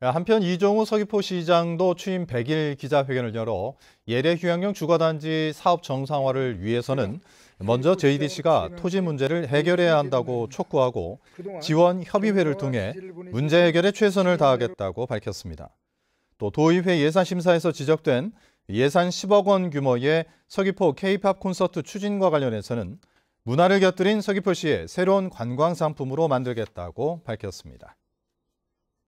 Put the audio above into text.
한편 이종우 서귀포시장도 취임 100일 기자회견을 열어 예래 휴양용 주거단지 사업 정상화를 위해서는 먼저 JDC가 토지 문제를 해결해야 한다고 촉구하고 지원 협의회를 통해 문제 해결에 최선을 다하겠다고 밝혔습니다. 또 도의회 예산심사에서 지적된 예산 10억 원 규모의 서귀포 K-팝 콘서트 추진과 관련해서는 문화를 곁들인 서귀포시의 새로운 관광 상품으로 만들겠다고 밝혔습니다.